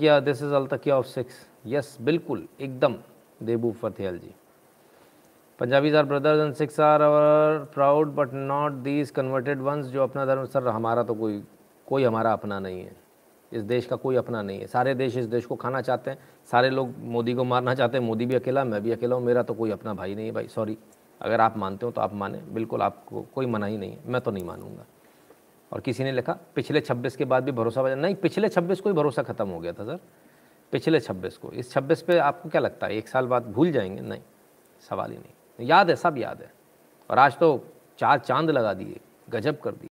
किया this is अलतकिया of Sikhs yes बिल्कुल एकदम देबू फतेहल जी Punjabis are brothers and Sikhs are our proud but not these converted ones जो अपना धर्म सर हमारा तो कोई कोई हमारा अपना नहीं है इस देश का कोई अपना नहीं है सारे देश इस देश को खाना चाहते हैं सारे लोग मोदी को मारना चाहते हैं मोदी भी अकेला मैं भी अकेला हूँ मेरा तो कोई अपना भाई नहीं है भाई सॉरी अगर आप मानते हो तो आप माने बिल्कुल आपको कोई मना ही नहीं है मैं तो नहीं मानूंगा और किसी ने लिखा पिछले छब्बीस के बाद भी भरोसा बचा नहीं पिछले छब्बीस को ही भरोसा ख़त्म हो गया था सर पिछले छब्बीस को इस छब्बीस पे आपको क्या लगता है एक साल बाद भूल जाएंगे नहीं सवाल ही नहीं याद है सब याद है और आज तो चार चांद लगा दिए गजब कर दिए